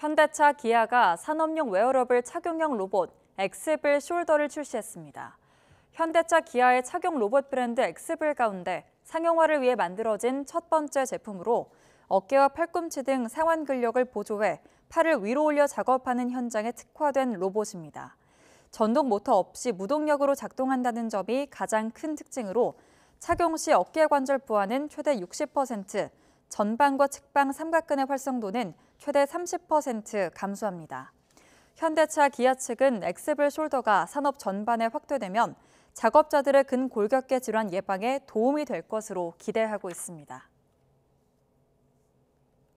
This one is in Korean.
현대차 기아가 산업용 웨어러블 착용형 로봇 엑스빌 숄더를 출시했습니다. 현대차 기아의 착용 로봇 브랜드 엑스빌 가운데 상용화를 위해 만들어진 첫 번째 제품으로 어깨와 팔꿈치 등 상완 근력을 보조해 팔을 위로 올려 작업하는 현장에 특화된 로봇입니다. 전동 모터 없이 무동력으로 작동한다는 점이 가장 큰 특징으로 착용 시 어깨 관절 부하는 최대 60%, 전방과 측방 삼각근의 활성도는 최대 30% 감소합니다. 현대차 기아 측은 엑스블 숄더가 산업 전반에 확대되면 작업자들의 근골격계 질환 예방에 도움이 될 것으로 기대하고 있습니다.